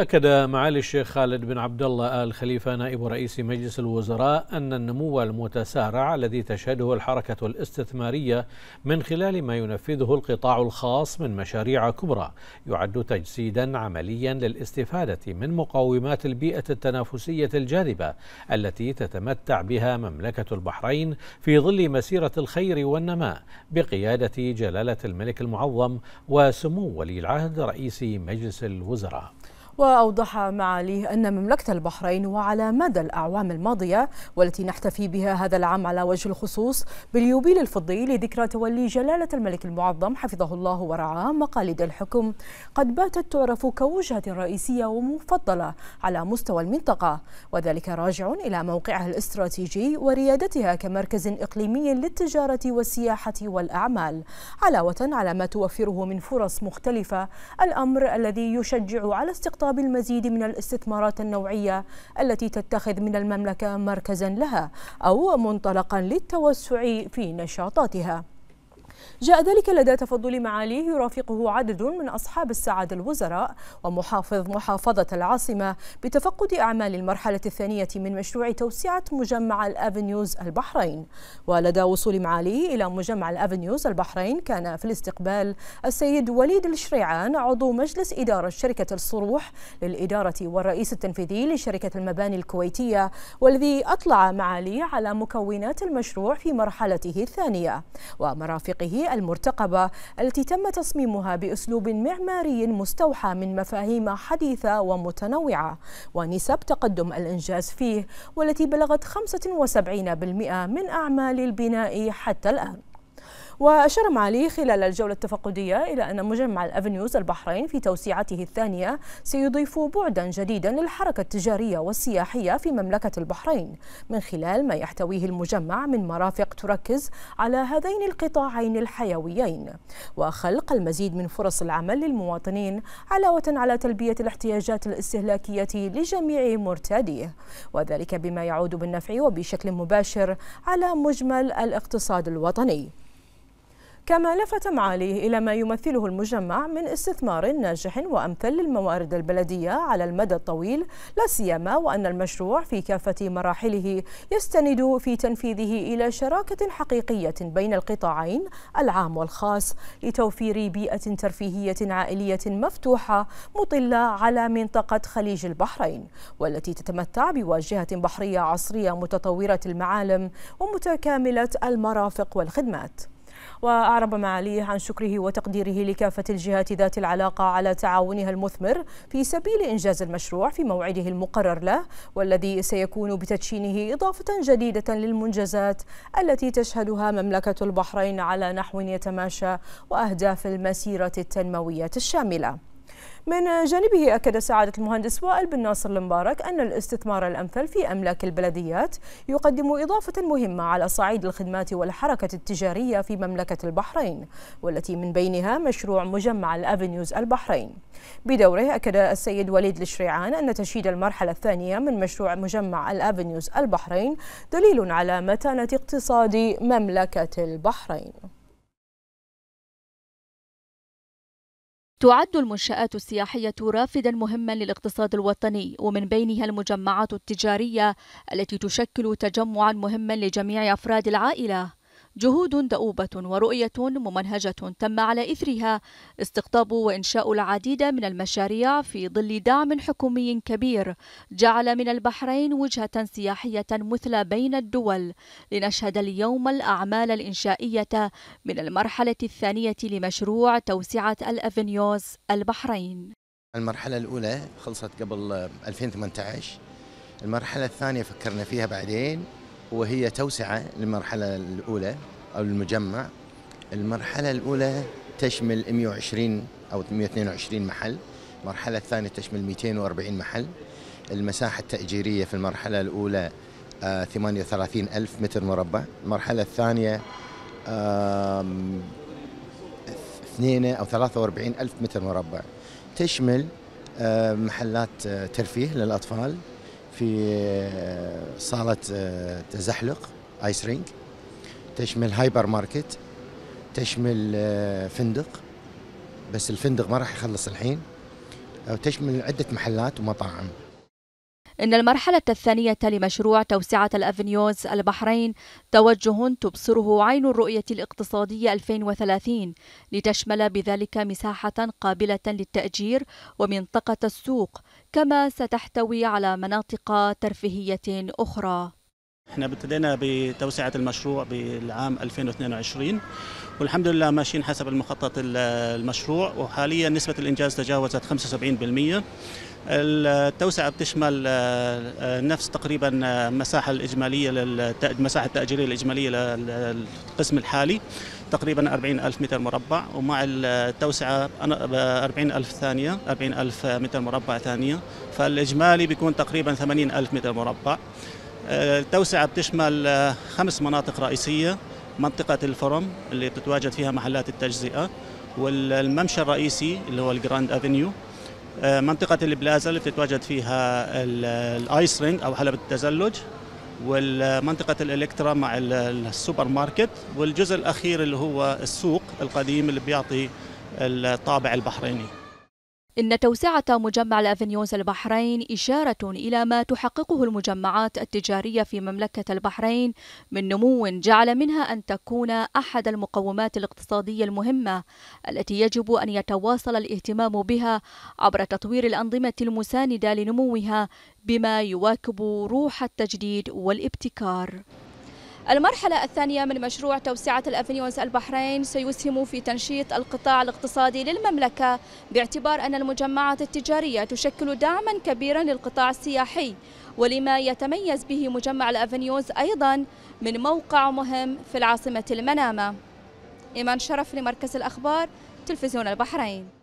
أكد معالي الشيخ خالد بن عبد الله آل خليفة نائب رئيس مجلس الوزراء أن النمو المتسارع الذي تشهده الحركة الاستثمارية من خلال ما ينفذه القطاع الخاص من مشاريع كبرى يعد تجسيدا عمليا للاستفادة من مقومات البيئة التنافسية الجاذبة التي تتمتع بها مملكة البحرين في ظل مسيرة الخير والنماء بقيادة جلالة الملك المعظم وسمو ولي العهد رئيس مجلس الوزراء وأوضح معاليه أن مملكة البحرين وعلى مدى الأعوام الماضية والتي نحتفي بها هذا العام على وجه الخصوص باليوبيل الفضي لذكرى تولي جلالة الملك المعظم حفظه الله ورعاه مقاليد الحكم قد باتت تعرف كوجهة رئيسية ومفضلة على مستوى المنطقة وذلك راجع إلى موقعها الاستراتيجي وريادتها كمركز إقليمي للتجارة والسياحة والأعمال علاوة على ما توفره من فرص مختلفة الأمر الذي يشجع على استقطاب بإنصاب المزيد من الاستثمارات النوعية التي تتخذ من المملكة مركزا لها أو منطلقا للتوسع في نشاطاتها جاء ذلك لدى تفضل معاليه يرافقه عدد من أصحاب السعادة الوزراء ومحافظ محافظة العاصمة بتفقد أعمال المرحلة الثانية من مشروع توسعة مجمع الأفنيوز البحرين ولدى وصول معاليه إلى مجمع الأفنيوز البحرين كان في الاستقبال السيد وليد الشريعان عضو مجلس إدارة شركة الصروح للإدارة والرئيس التنفيذي لشركة المباني الكويتية والذي أطلع معاليه على مكونات المشروع في مرحلته الثانية ومرافقه هذه المرتقبة التي تم تصميمها بأسلوب معماري مستوحى من مفاهيم حديثة ومتنوعة ونسب تقدم الإنجاز فيه والتي بلغت 75% من أعمال البناء حتى الآن وأشار معالي خلال الجولة التفقدية إلى أن مجمع الأفنيوز البحرين في توسيعته الثانية سيضيف بعدا جديدا للحركة التجارية والسياحية في مملكة البحرين من خلال ما يحتويه المجمع من مرافق تركز على هذين القطاعين الحيويين وخلق المزيد من فرص العمل للمواطنين علاوة على تلبية الاحتياجات الاستهلاكية لجميع مرتاديه وذلك بما يعود بالنفع وبشكل مباشر على مجمل الاقتصاد الوطني كما لفت معاليه إلى ما يمثله المجمع من استثمار ناجح وأمثل للموارد البلدية على المدى الطويل لا سيما وأن المشروع في كافة مراحله يستند في تنفيذه إلى شراكة حقيقية بين القطاعين العام والخاص لتوفير بيئة ترفيهية عائلية مفتوحة مطلة على منطقة خليج البحرين والتي تتمتع بواجهة بحرية عصرية متطورة المعالم ومتكاملة المرافق والخدمات وأعرب معاليه عن شكره وتقديره لكافة الجهات ذات العلاقة على تعاونها المثمر في سبيل إنجاز المشروع في موعده المقرر له والذي سيكون بتدشينه إضافة جديدة للمنجزات التي تشهدها مملكة البحرين على نحو يتماشى وأهداف المسيرة التنموية الشاملة من جانبه أكد سعادة المهندس وائل بن ناصر المبارك أن الاستثمار الأمثل في أملاك البلديات يقدم إضافة مهمة على صعيد الخدمات والحركة التجارية في مملكة البحرين والتي من بينها مشروع مجمع الأفنيوز البحرين بدوره أكد السيد وليد الشريعان أن تشييد المرحلة الثانية من مشروع مجمع الأفنيوز البحرين دليل على متانة اقتصاد مملكة البحرين تعد المنشآت السياحية رافدا مهما للاقتصاد الوطني ومن بينها المجمعات التجارية التي تشكل تجمعا مهما لجميع أفراد العائلة جهود دؤوبة ورؤية ممنهجة تم على إثرها استقطاب وإنشاء العديد من المشاريع في ظل دعم حكومي كبير جعل من البحرين وجهة سياحية مثلى بين الدول لنشهد اليوم الأعمال الإنشائية من المرحلة الثانية لمشروع توسعة الأفنيوز البحرين المرحلة الأولى خلصت قبل 2018 المرحلة الثانية فكرنا فيها بعدين وهي توسعة للمرحلة الأولى أو المجمع المرحلة الأولى تشمل 120 أو 122 محل المرحلة الثانية تشمل 240 محل المساحة التأجيرية في المرحلة الأولى 38 آه، ألف متر مربع المرحلة الثانية اثنين أو 43 ألف متر مربع تشمل آه، محلات آه، ترفيه للأطفال في آه، صالة آه، تزحلق ايس رينج تشمل هايبر ماركت تشمل آه، فندق بس الفندق ما راح يخلص الحين وتشمل عدة محلات ومطاعم إن المرحلة الثانية لمشروع توسعة الأفنيوز البحرين توجه تبصره عين الرؤية الاقتصادية 2030 لتشمل بذلك مساحة قابلة للتأجير ومنطقة السوق كما ستحتوي على مناطق ترفيهية أخرى احنا ابتدينا بتوسعة المشروع بالعام 2022 والحمد لله ماشيين حسب المخطط المشروع وحاليا نسبة الإنجاز تجاوزت 75% التوسعة بتشمل آه، آه، نفس تقريبا المساحة آه، الإجمالية للمساحة التأجيرية الإجمالية للقسم الحالي تقريبا 40 ألف متر مربع ومع التوسعة 40 ألف ثانية 40 ألف متر مربع ثانية فالإجمالي بيكون تقريبا 80 ألف متر مربع التوسعة بتشمل خمس مناطق رئيسية منطقة الفرم اللي بتتواجد فيها محلات التجزئة والممشى الرئيسي اللي هو الجراند افنيو آه، منطقة البلازا التي تتواجد فيها الايس رينج او حلبة التزلج والمنطقة الالكترا مع السوبر ماركت والجزء الاخير اللي هو السوق القديم اللي بيعطي الطابع البحريني إن توسعة مجمع الأفنيونز البحرين إشارة إلى ما تحققه المجمعات التجارية في مملكة البحرين من نمو جعل منها أن تكون أحد المقومات الاقتصادية المهمة التي يجب أن يتواصل الاهتمام بها عبر تطوير الأنظمة المساندة لنموها بما يواكب روح التجديد والابتكار المرحلة الثانية من مشروع توسعة الأفنيونس البحرين سيسهم في تنشيط القطاع الاقتصادي للمملكة باعتبار أن المجمعات التجارية تشكل دعما كبيرا للقطاع السياحي ولما يتميز به مجمع الافنيونس أيضا من موقع مهم في العاصمة المنامة إيمان شرف لمركز الأخبار تلفزيون البحرين